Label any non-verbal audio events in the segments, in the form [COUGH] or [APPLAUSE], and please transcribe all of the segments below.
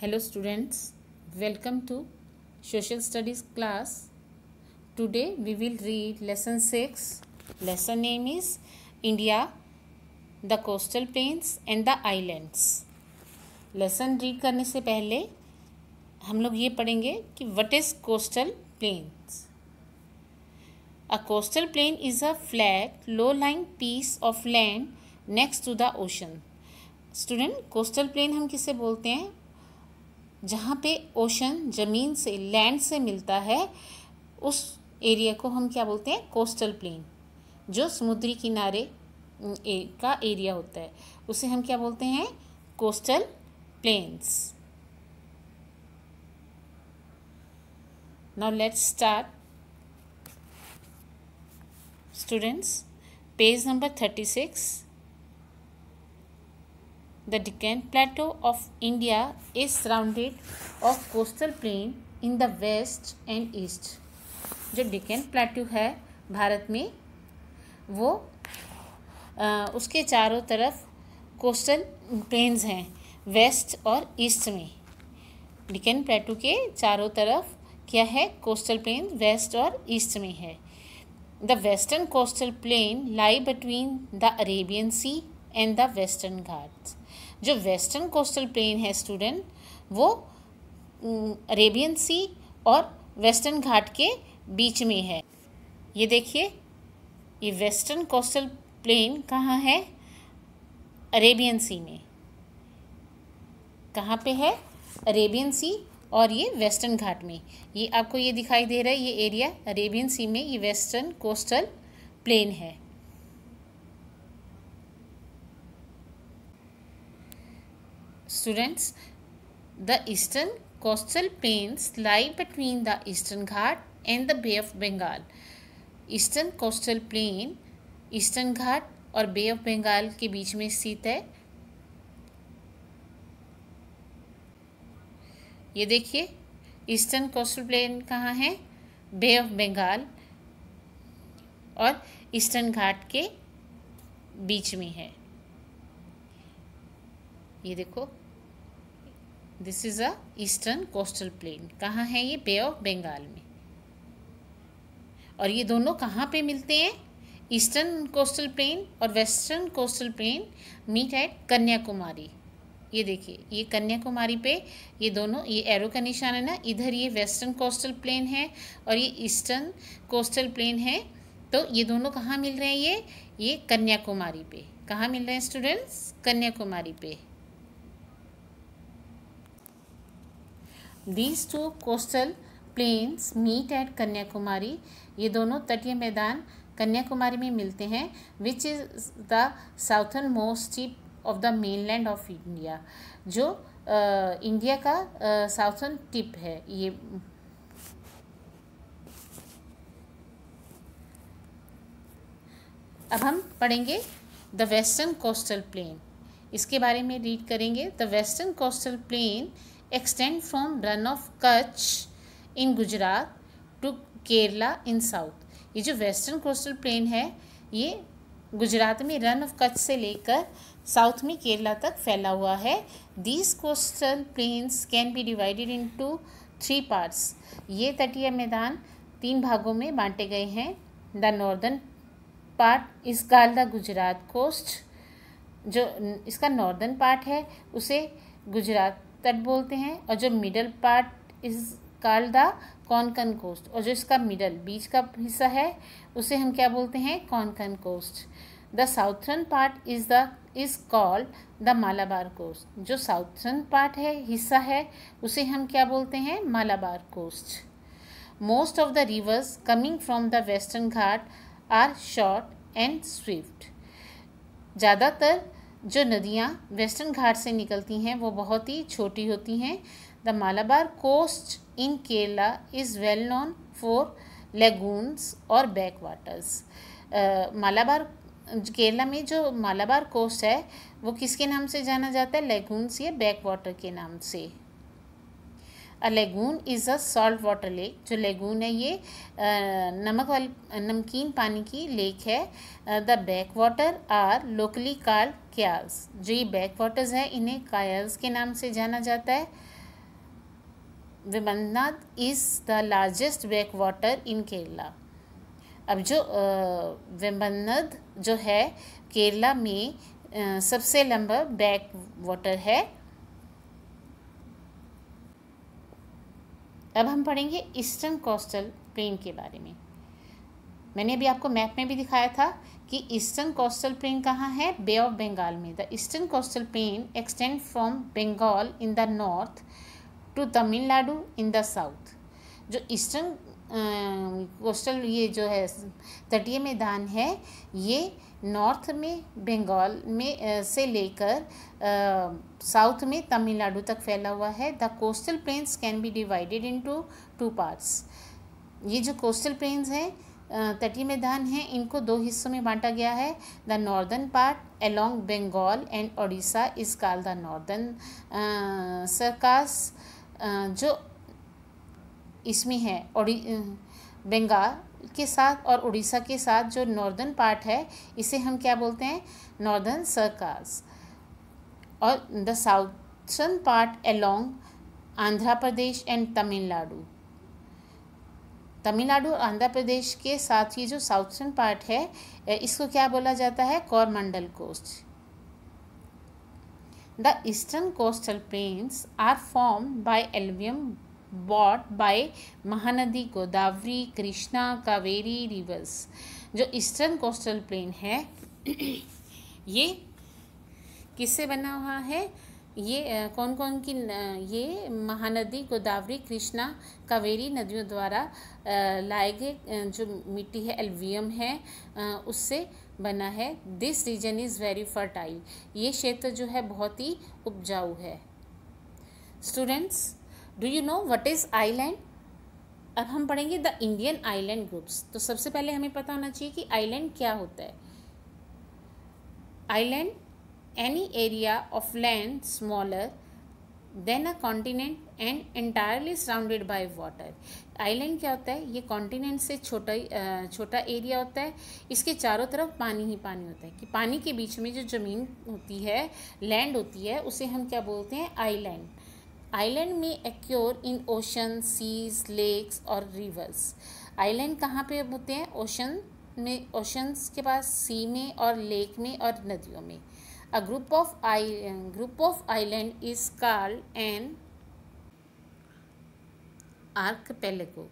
Hello students welcome to social studies class today we will read lesson six lesson name is India the coastal plains and the islands lesson read करने से पहले हम लोग ये पढ़ेंगे कि what is coastal plains a coastal plain is a flat low lying piece of land next to the ocean student coastal plain हम किसे बोलते हैं जहाँ पे ओशन ज़मीन से लैंड से मिलता है उस एरिया को हम क्या बोलते हैं कोस्टल प्लेन जो समुद्री किनारे का एरिया होता है उसे हम क्या बोलते हैं coastal plains now let's start students page number thirty six The Deccan Plateau of India is surrounded of coastal plain in the west and east. जो डेकन प्लेट्यू है भारत में वो आ, उसके चारों तरफ कोस्टल प्लेन्स हैं वेस्ट और ईस्ट में डेकन प्लेटू के चारों तरफ क्या है कोस्टल प्लेन वेस्ट और ईस्ट में है the western coastal plain lie between the Arabian sea and the western Ghats जो वेस्टर्न कोस्टल प्लेन है स्टूडेंट वो अरेबियन सी और वेस्टर्न घाट के बीच में है ये देखिए ये वेस्टर्न कोस्टल प्लेन कहाँ है अरेबियन सी में कहाँ पे है अरेबियन सी और ये वेस्टर्न घाट में ये आपको ये दिखाई दे रहा है ये एरिया अरेबियन सी में ये वेस्टर्न कोस्टल प्लेन है Students, the eastern coastal plains lie between the Eastern Ghat and the Bay of Bengal. Eastern coastal plain eastern Ghat और बे ऑफ बंगाल के बीच में स्थित है ये देखिए ईस्टर्न कोस्टल प्लेन कहाँ है बे ऑफ बंगाल और ईस्टर्न घाट के बीच में है ये देखो this is a eastern coastal plain कहाँ है ये बे ऑफ बंगाल में और ये दोनों कहाँ पे मिलते हैं ईस्टर्न कोस्टल प्लेन और western coastal plain meet at Kanyakumari ये देखिए ये कन्याकुमारी पे ये दोनों ये एरो का निशान है ना इधर ये वेस्टर्न कोस्टल प्लेन है और ये ईस्टर्न कोस्टल प्लेन है तो ये दोनों कहाँ मिल रहे हैं ये ये कन्याकुमारी पे कहाँ मिल रहे हैं स्टूडेंट्स कन्याकुमारी पे these two coastal plains meet at Kanyakumari ये दोनों तटीय मैदान कन्याकुमारी में मिलते हैं which is the southern most tip of the mainland of India जो आ, इंडिया का साउथर्न टिप है ये अब हम पढ़ेंगे द वेस्टर्न कोस्टल प्लेन इसके बारे में रीड करेंगे the western coastal plain extend from run of Kutch in Gujarat to Kerala in south. ये जो western coastal plain है ये गुजरात में रन ऑफ कच्छ से लेकर साउथ में केरला तक फैला हुआ है these coastal plains can be divided into three parts ये तटीय मैदान तीन भागों में बांटे गए हैं द नॉर्दर्न पार्ट इस गाल द गुजरात कोस्ट जो इसका नॉर्दर्न पार्ट है उसे गुजरात तट बोलते हैं और जो middle part is called the Konkan coast और जो इसका मिडल बीच का हिस्सा है उसे हम क्या बोलते हैं Konkan coast the southern part is the is called the Malabar coast जो साउथर्न पार्ट है हिस्सा है उसे हम क्या बोलते हैं Malabar coast most of the rivers coming from the western Ghat are short and swift ज़्यादातर जो नदियाँ वेस्टर्न घाट से निकलती हैं वो बहुत ही छोटी होती हैं the Malabar coast in Kerala is well known for lagoons और बैक वाटर्स मालाबार केरला में जो मालाबार कोस्ट है वो किसके नाम से जाना जाता है लेगून्स या बैक वाटर के नाम से a lagoon is a salt water lake जो लेगून है ये नमक वाली नमकीन पानी की लेक है the backwater are locally called kayals जो ये बैक वाटर्स हैं इन्हें कायल्स के नाम से जाना जाता है Vembanad is the largest backwater in Kerala अब जो विमलनद जो है केरला में सबसे लंबा बैक वाटर है अब हम पढ़ेंगे ईस्टर्न कोस्टल प्लेन के बारे में मैंने अभी आपको मैप में भी दिखाया था कि ईस्टर्न कोस्टल प्लेन कहाँ है बे ऑफ बंगाल में the eastern coastal plain extend from Bengal in the north to Tamil Nadu in the south जो ईस्टर्न कोस्टल ये जो है तटीय मैदान है ये नॉर्थ में बंगाल में से लेकर साउथ में तमिलनाडु तक फैला हुआ है the coastal plains can be divided into two parts ये जो कोस्टल प्लेन्स हैं तटीय मैदान हैं इनको दो हिस्सों में बांटा गया है the northern part along Bengal and Odisha is called the northern सरकास जो इसमें है बंगाल के साथ और उड़ीसा के साथ जो नॉर्दर्न पार्ट है इसे हम क्या बोलते हैं नॉर्दर्न सरकास और the southern part along Andhra Pradesh and Tamil Nadu Tamil Nadu और आंध्र प्रदेश के साथ ये जो साउथर्न पार्ट है इसको क्या बोला जाता है Coromandel coast the eastern coastal plains are form by alluvium brought by Mahanadi Godavari Krishna Kaveri rivers जो ईस्टर्न कोस्टल प्लेन है [CLEARS THROAT] ये किससे बना हुआ है ये कौन कौन की ये महानदी गोदावरी कृष्णा कावेरी नदियों द्वारा लाए गए जो मिट्टी है एल्वियम है उससे बना है this region is very fertile ये क्षेत्र जो है बहुत ही उपजाऊ है students do you know what is island अब हम पढ़ेंगे द इंडियन आइलैंड ग्रुप्स तो सबसे पहले हमें पता होना चाहिए कि आइलैंड क्या होता है island any area of land smaller than a continent and entirely surrounded by water island क्या होता है ये कॉन्टिनेंट से छोटा छोटा एरिया होता है इसके चारों तरफ पानी ही पानी होता है कि पानी के बीच में जो ज़मीन होती है लैंड होती है उसे हम क्या बोलते हैं आईलैंड आईलैंड में occur in ocean seas lakes और रिवर्स आईलैंड कहाँ पे होते हैं ओशन में ओशंस के पास सी में और लेक में और नदियों में A group of island, group of island is called an archipelago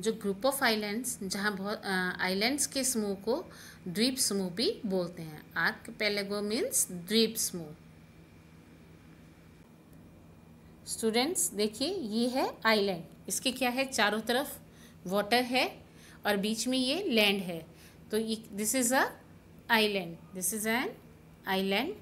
जो ग्रुप ऑफ आइलैंड्स जहाँ बहुत आइलैंड्स के समूह को द्वीप समूह भी बोलते हैं आर्क पेलेगो मीन्स द्वीप समूह स्टूडेंट्स देखिए ये है आइलैंड इसके क्या है चारों तरफ वाटर है और बीच में ये लैंड है तो this is a island this is an island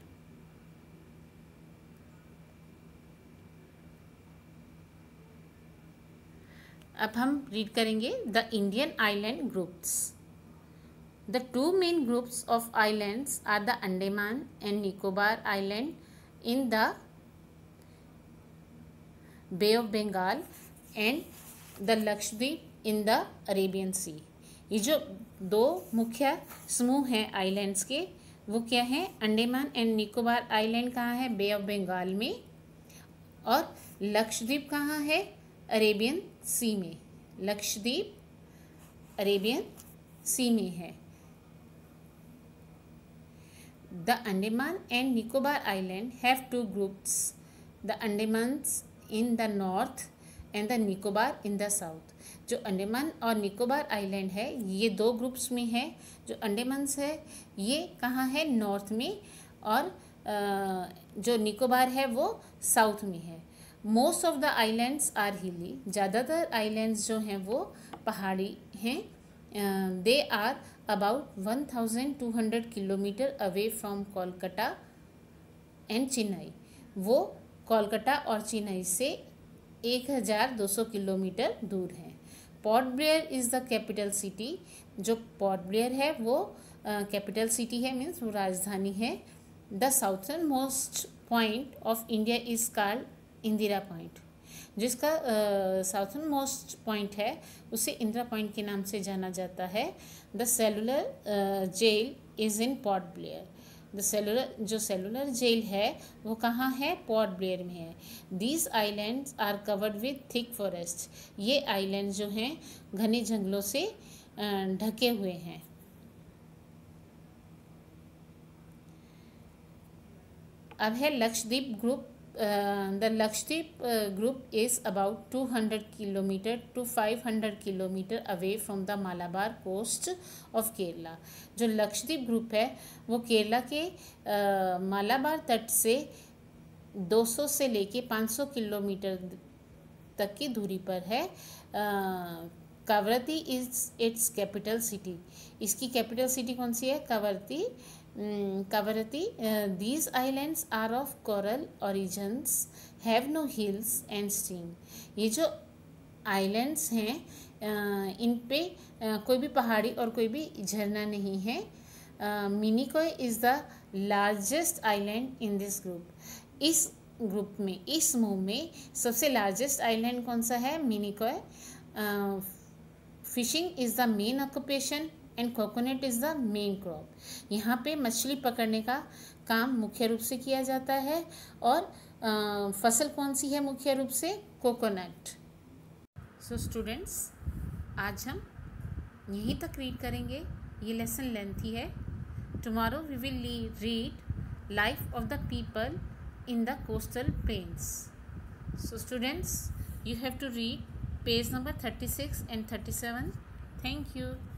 अब हम रीड करेंगे the Indian island groups the two main groups of islands are the Andaman and Nicobar island in the bay of Bengal and the Lakshadweep in the Arabian sea ये जो दो मुख्य समूह हैं islands के वो क्या है अंडेमान एंड निकोबार आइलैंड कहाँ है बे ऑफ बंगाल में और लक्षद्वीप कहाँ है अरेबियन सी में लक्षद्वीप अरेबियन सी में है the Andaman and Nicobar island have two groups the Andamans in the north and the Nicobar in the south जो अंडेमान और निकोबार आइलैंड है ये दो ग्रुप्स में है जो अंडेमानस है ये कहाँ है नॉर्थ में और जो निकोबार है वो साउथ में है most of the islands are hilly ज़्यादातर आइलैंड्स जो हैं वो पहाड़ी हैं they are about one thousand two hundred kilometre away from Kolkata and Chennai वो कोलकाता और चेन्नई से एक हज़ार दो सौ किलोमीटर दूर हैं Port Blair is the capital city जो पॉट ब्लेयर है वो कैपिटल uh, सिटी है मीन्स वो राजधानी है the southern most point of India is called Indira point जिसका साउथर्न मोस्ट पॉइंट है उसे इंदिरा पॉइंट के नाम से जाना जाता है the cellular jail is in Port Blair the cellular जो सेलुलर जेल है वो कहाँ है पोर्ट ब्लेयर में है these island are covered with thick forest ये आइलैंड जो हैं घने जंगलों से ढके हुए हैं अब है Lakshadweep group the Lakshadweep group is about 200 kilometer to 500 kilometer away from the Malabar coast of Kerala. जो लक्षद्वीप ग्रुप है वो केरला के मालाबार तट से 200 से लेके 500 किलोमीटर तक की दूरी पर है Kavaratti is its capital city इसकी कैपिटल सिटी कौन सी है कावरती Hmm, Kavarati, uh, these islands are of coral origins, have no hills and stream. ये जो islands हैं uh, इन पे uh, कोई भी पहाड़ी और कोई भी झरना नहीं है Minicoy is the largest island in this group इस ग्रुप में इस मूव में सबसे लार्जेस्ट आइलैंड कौन सा है Minicoy fishing is the main occupation and coconut is the main crop यहाँ पे मछली पकड़ने का काम मुख्य रूप से किया जाता है और आ, फसल कौन सी है मुख्य रूप से कोकोनट सो स्टूडेंट्स आज हम यहीं तक रीड करेंगे ये लेसन लेंथी है tomorrow we will read life of the people in the coastal plains you have to read page number thirty six and thirty seven thank you